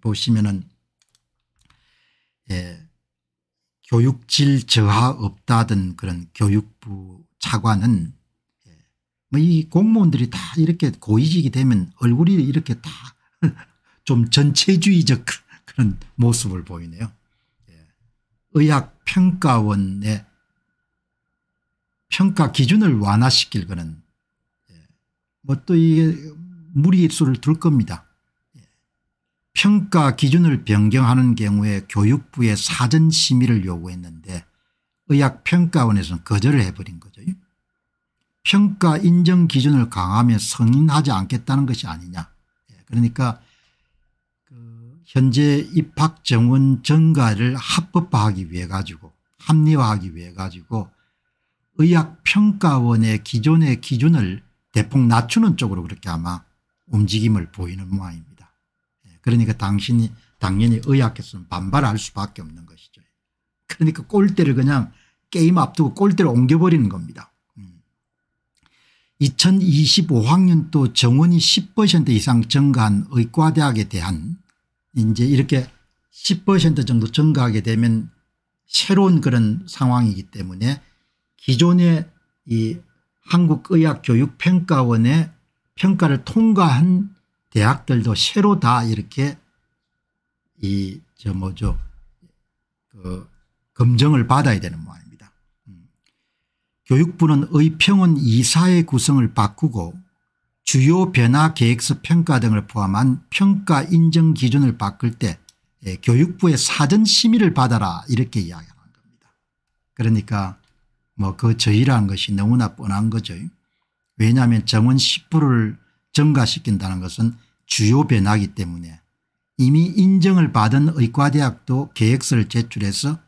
보시면은 예, 교육질 저하 없다던 그런 교육부 차관은 예, 뭐이 공무원들이 다 이렇게 고위직이 되면 얼굴이 이렇게 다 좀 전체주의적 그런 모습을 보이네요. 예, 의학평가원의 평가 기준을 완화시킬 거는 예, 뭐 또 이게 무리수를 둘 겁니다. 평가 기준을 변경하는 경우에 교육부에 사전 심의를 요구했는데 의학평가원에서는 거절을 해버린 거죠. 평가 인정 기준을 강하면 성인하지 않겠다는 것이 아니냐. 예, 그러니까 그 현재 입학 정원 증가를 합법화하기 위해 가지고 합리화하기 위해 가지고 의학평가원의 기존의 기준을 대폭 낮추는 쪽으로 그렇게 아마 움직임을 보이는 모양입니다. 그러니까 당신이 당연히 의학에서는 반발할 수밖에 없는 것이죠. 그러니까 골대를 그냥 게임 앞두고 골대를 옮겨버리는 겁니다. 2025학년도 음. 정원이 10% 이상 증가한 의과대학에 대한 이제 이렇게 10% 정도 증가하게 되면 새로운 그런 상황이기 때문에 기존의 이 한국의학교육평가원의 평가를 통과한 대학들도 새로 다 이렇게 이 저 뭐죠 그 검증을 받아야 되는 모양입니다. 음. 교육부는 의평원 이사의 구성을 바꾸고 주요 변화 계획서 평가 등을 포함한 평가 인정 기준을 바꿀 때 예, 교육부의 사전 심의를 받아라 이렇게 이야기하는 겁니다. 그러니까 뭐 그 저희라는 것이 너무나 뻔한 거죠. 왜냐하면 정원 10%를 증가시킨다는 것은 주요 변화이기 때문에 이미 인정을 받은 의과대학도 계획서를 제출해서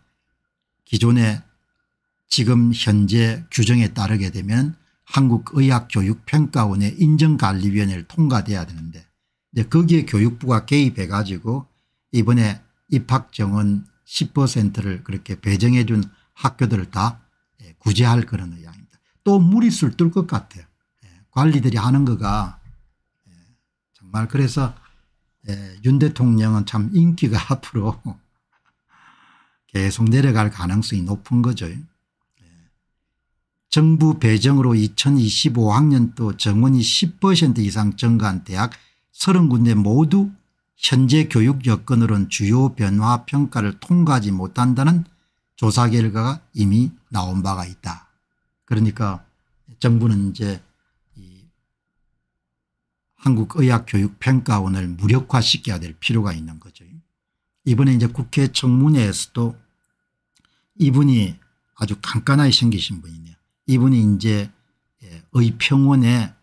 기존의 지금 현재 규정에 따르게 되면 한국의학교육평가원의 인정관리위원회를 통과돼야 되는데 이제 거기에 교육부가 개입해 가지고 이번에 입학정원 10%를 그렇게 배정해 준 학교들을 다 예, 구제할 그런 의향입니다. 또 무리수를 뜰것 같아요. 예, 관리들이 하는 거가 말 그래서 예, 윤 대통령은 참 인기가 앞으로 계속 내려갈 가능성이 높은 거죠. 예. 정부 배정으로 2025학년도 정원이 10% 이상 증가한 대학 30군데 모두 현재 교육 여건으로는 주요 변화 평가를 통과하지 못한다는 조사 결과가 이미 나온 바가 있다. 그러니까 정부는 이제 한국의학교육평가원을 무력화시켜야 될 필요가 있는 거죠. 이번에 이제 국회 청문회에서도 이분이 아주 깐깐하게 생기신 분이네요. 이분이 이제 예, 의평원의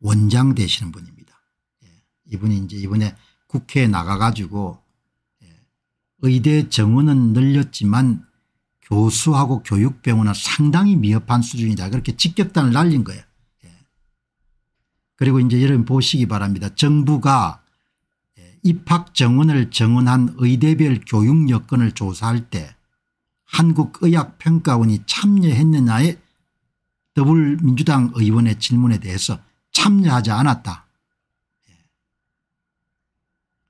원장 되시는 분입니다. 예, 이분이 이제 이번에 국회에 나가가지고 예, 의대 정원은 늘렸지만 교수하고 교육병원은 상당히 미흡한 수준이다. 그렇게 직격탄을 날린 거예요. 그리고 이제 여러분 보시기 바랍니다. 정부가 예, 입학 정원을 정원한 의대별 교육 여건을 조사할 때 한국의학평가원이 참여했느냐에 더불민주당 의원의 질문에 대해서 참여하지 않았다. 예.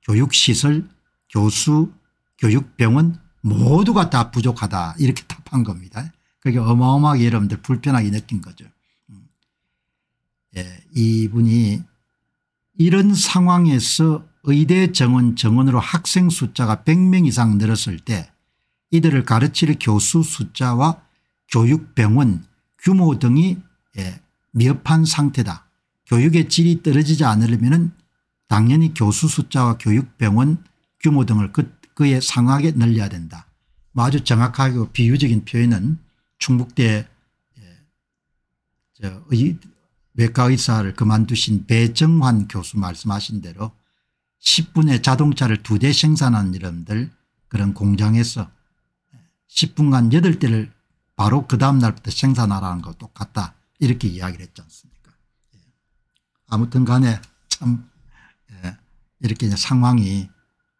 교육시설 교수 교육병원 모두가 다 부족하다 이렇게 답한 겁니다. 그게 어마어마하게 여러분들 불편하게 느낀 거죠. 예, 이분이 이런 상황에서 의대 정원 정원으로 학생 숫자가 100명 이상 늘었을 때 이들을 가르칠 교수 숫자와 교육병원 규모 등이 예, 미흡한 상태다. 교육의 질이 떨어지지 않으려면 당연히 교수 숫자와 교육병원 규모 등을 그, 그에 상하게 늘려야 된다. 뭐 아주 정확하고 비유적인 표현은 충북대 예, 저 의, 외과 의사를 그만두신 배정환 교수 말씀하신 대로 10분에 자동차를 두 대 생산하는 이름들 그런 공장에서 10분간 8대를 바로 그 다음날부터 생산하라는 것 똑같다 이렇게 이야기를 했지 않습니까 예. 아무튼 간에 참 예, 이렇게 상황이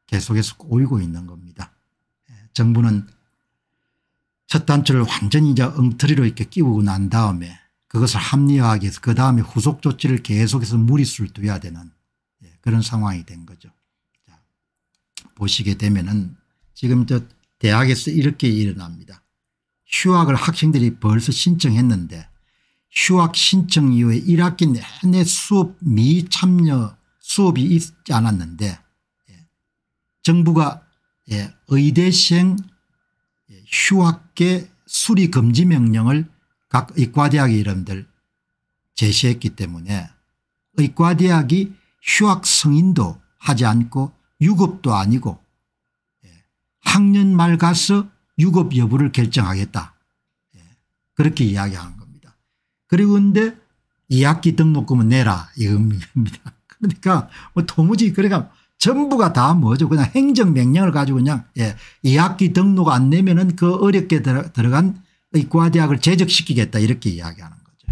계속해서 꼬이고 있는 겁니다. 예, 정부는 첫 단추를 완전히 이제 엉터리로 이렇게 끼우고 난 다음에 그것을 합리화하기 위해서 그 다음에 후속 조치를 계속해서 무리수를 둬야 되는 예, 그런 상황이 된 거죠. 자, 보시게 되면은 지금 저 대학에서 이렇게 일어납니다. 휴학을 학생들이 벌써 신청했는데 휴학 신청 이후에 1학기 내내 수업 미참여 수업이 있지 않았는데 예, 정부가 예, 의대생 휴학계 수리 금지 명령을 각 의과대학의 이름들 제시했기 때문에 의과대학이 휴학 승인도 하지 않고 유급도 아니고 예, 학년 말 가서 유급 여부를 결정하겠다 예, 그렇게 이야기하는 겁니다. 그리고 근데 2학기 등록금은 내라 이겁니다. 그러니까 뭐 도무지 그러니까 전부가 다 뭐죠 그냥 행정명령을 가지고 그냥 예 2학기 등록 안 내면은 그 어렵게 들어간 의과대학을 제적시키겠다 이렇게 이야기하는 거죠.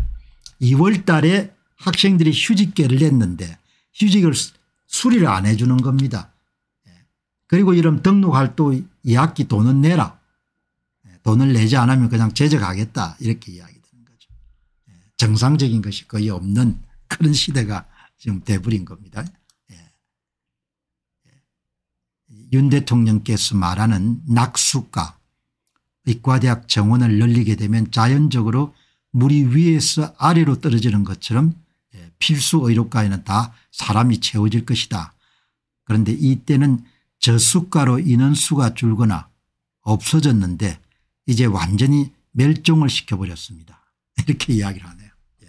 2월 달에 학생들이 휴직계를 냈는데 휴직을 수리를 안 해주는 겁니다. 예. 그리고 이런 등록할 또 2학기 돈은 내라. 예. 돈을 내지 않으면 그냥 제적하겠다 이렇게 이야기 되는 거죠. 예. 정상적인 것이 거의 없는 그런 시대가 지금 돼버린 겁니다. 윤 대통령께서 말하는 낙수가 의과대학 정원을 늘리게 되면 자연적으로 물이 위에서 아래로 떨어지는 것처럼 예, 필수 의료과에는다 사람이 채워질 것이다. 그런데 이때는 저수가로 인원수가 줄거나 없어졌는데 이제 완전히 멸종을 시켜버렸습니다. 이렇게 이야기를 하네요. 예.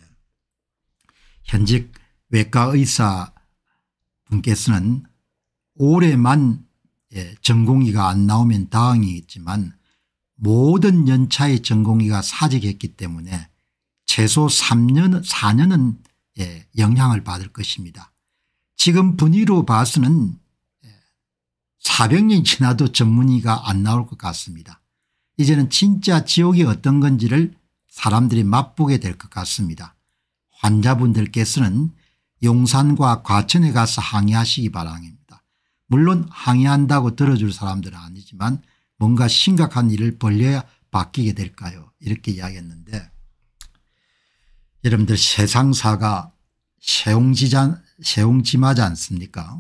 현직 외과 의사 분께서는 올해만 예, 전공의가 안 나오면 다행이겠지만 모든 연차의 전공의가 사직했기 때문에 최소 3년 4년은 예, 영향을 받을 것입니다. 지금 분위로 봐서는 400년 예, 지나도 전문의가 안 나올 것 같습니다. 이제는 진짜 지옥이 어떤 건지를 사람들이 맛보게 될 것 같습니다. 환자분들께서는 용산과 과천에 가서 항의하시기 바랍니다. 물론 항의한다고 들어줄 사람들은 아니지만 뭔가 심각한 일을 벌려야 바뀌게 될까요 이렇게 이야기했는데 여러분들 세상사가 세옹지잔, 세옹지마지 않습니까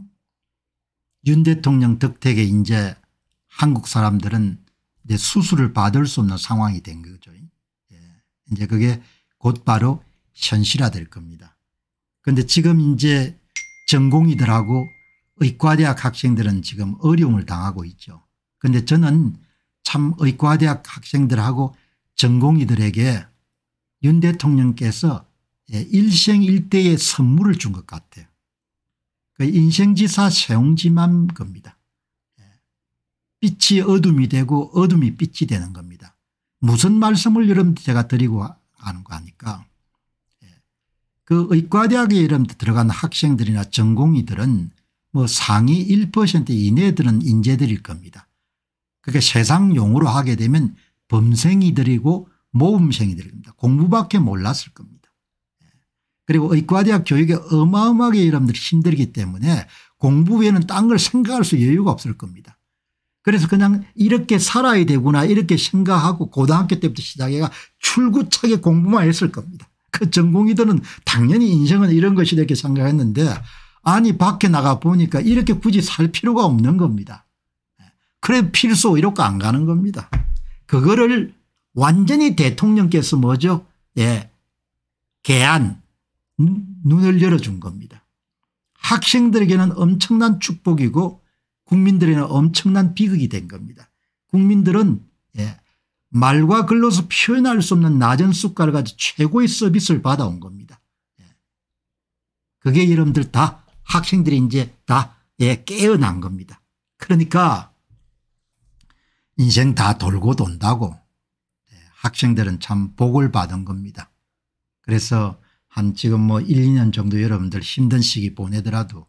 윤 대통령 덕택에 이제 한국 사람들은 이제 수술을 받을 수 없는 상황이 된 거죠. 예. 이제 그게 곧바로 현실화될 겁니다. 그런데 지금 이제 전공이들하고 의과대학 학생들은 지금 어려움을 당하고 있죠. 그런데 저는 참 의과대학 학생들하고 전공의들에게윤 대통령께서 예, 일생일대의 선물을 준 것 같아요. 그 인생지사 세옹지만 겁니다. 예. 빛이 어둠이 되고 어둠이 빛이 되는 겁니다. 무슨 말씀을 여러분 제가 드리고 하는 거 아니까. 예. 그 의과대학에 여러분 들어간 학생들이나 전공의들은뭐 상위 1% 이내들은 인재들일 겁니다. 그게 세상 용어로 하게 되면 범생이들이고 모범생이들입니다. 공부밖에 몰랐을 겁니다. 예. 그리고 의과대학 교육에 어마어마하게 여러분들 이 힘들기 때문에 공부 외에는 딴 걸 생각할 수 여유가 없을 겁니다. 그래서 그냥 이렇게 살아야 되구나 이렇게 생각하고 고등학교 때부터 시작해가 출구차게 공부만 했을 겁니다. 그 전공이들은 당연히 인생은 이런 것이 이렇게 생각했는데 아니 밖에 나가 보니까 이렇게 굳이 살 필요가 없는 겁니다. 그래 필수 이렇게 안 가는 겁니다. 그거를 완전히 대통령께서 뭐죠? 예. 개안 눈을 열어준 겁니다. 학생들에게는 엄청난 축복이고 국민들에게는 엄청난 비극이 된 겁니다. 국민들은 예, 말과 글로서 표현할 수 없는 낮은 숟갈 가지 최고의 서비스를 받아온 겁니다. 예. 그게 여러분들 다 학생들이 이제 다 예, 깨어난 겁니다. 그러니까 인생 다 돌고 돈다고 예, 학생들은 참 복을 받은 겁니다. 그래서 한 지금 뭐 1, 2년 정도 여러분들 힘든 시기 보내더라도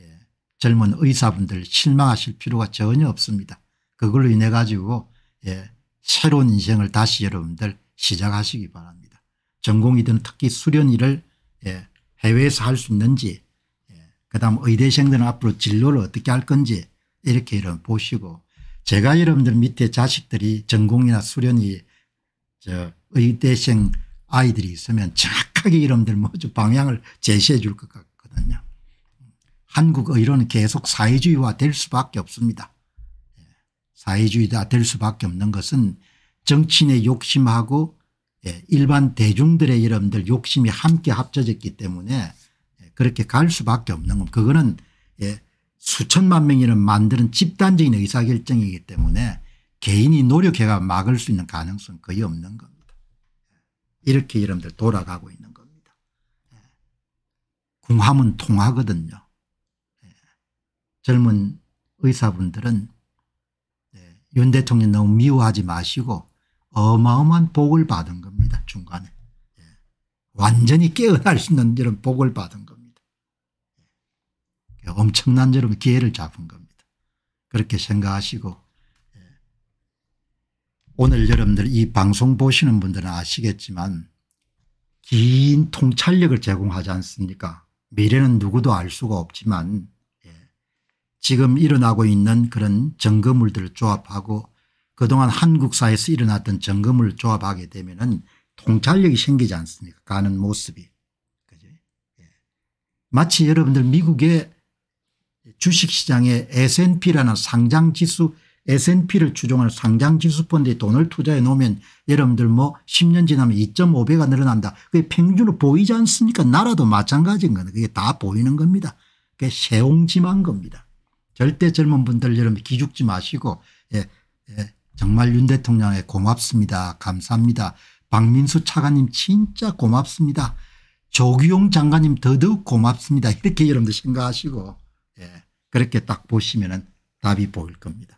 예, 젊은 의사분들 실망하실 필요가 전혀 없습니다. 그걸로 인해 가지고 예, 새로운 인생을 다시 여러분들 시작하시기 바랍니다. 전공이든 특히 수련의를 예, 해외에서 할 수 있는지 예, 그다음 의대생들은 앞으로 진로를 어떻게 할 건지 이렇게 이런 보시고 제가 여러분들 밑에 자식들이 전공이나 수련이 저 의대생 아이들이 있으면 정확하게 여러분들 먼저 방향을 제시해 줄 것 같거든요. 한국 의료는 계속 사회주의화 될 수밖에 없습니다. 예, 사회주의가 될 수밖에 없는 것은 정치인의 욕심하고 예, 일반 대중들의 여러분들 욕심이 함께 합쳐졌기 때문에 예, 그렇게 갈 수밖에 없는 겁니다. 그거는 수천만 명이는 만드는 집단적인 의사결정이기 때문에 개인이 노력해가 막을 수 있는 가능성은 거의 없는 겁니다. 이렇게 여러분들 돌아가고 있는 겁니다. 궁함은 통하거든요. 젊은 의사분들은 네, 윤 대통령 너무 미워하지 마시고 어마어마한 복을 받은 겁니다. 중간에. 네, 완전히 깨어날 수 있는 이런 복을 받은 겁니다. 엄청난 여러분 기회를 잡은 겁니다. 그렇게 생각하시고 예. 오늘 여러분들 이 방송 보시는 분들은 아시겠지만 긴 통찰력을 제공하지 않습니까 미래는 누구도 알 수가 없지만 예. 지금 일어나고 있는 그런 점거물들을 조합하고 그동안 한국사에서 일어났던 점검을 조합하게 되면 은 통찰력이 생기지 않습니까 가는 모습이. 그죠? 예. 마치 여러분들 미국의 주식시장에 S&P라는 상장지수 S&P를 추종하는 상장지수펀드에 돈을 투자해 놓으면 여러분들 뭐 10년 지나면 2.5배가 늘어난다. 그게 평균으로 보이지 않습니까? 나라도 마찬가지인 거는 그게 다 보이는 겁니다. 그게 세옹지만 겁니다. 절대 젊은 분들 여러분 기죽지 마시고 예, 예, 정말 윤 대통령에 고맙습니다. 감사합니다. 박민수 차관님 진짜 고맙습니다. 조기용 장관님 더더욱 고맙습니다. 이렇게 여러분들 생각하시고 예. 그렇게 딱 보시면 답이 보일 겁니다.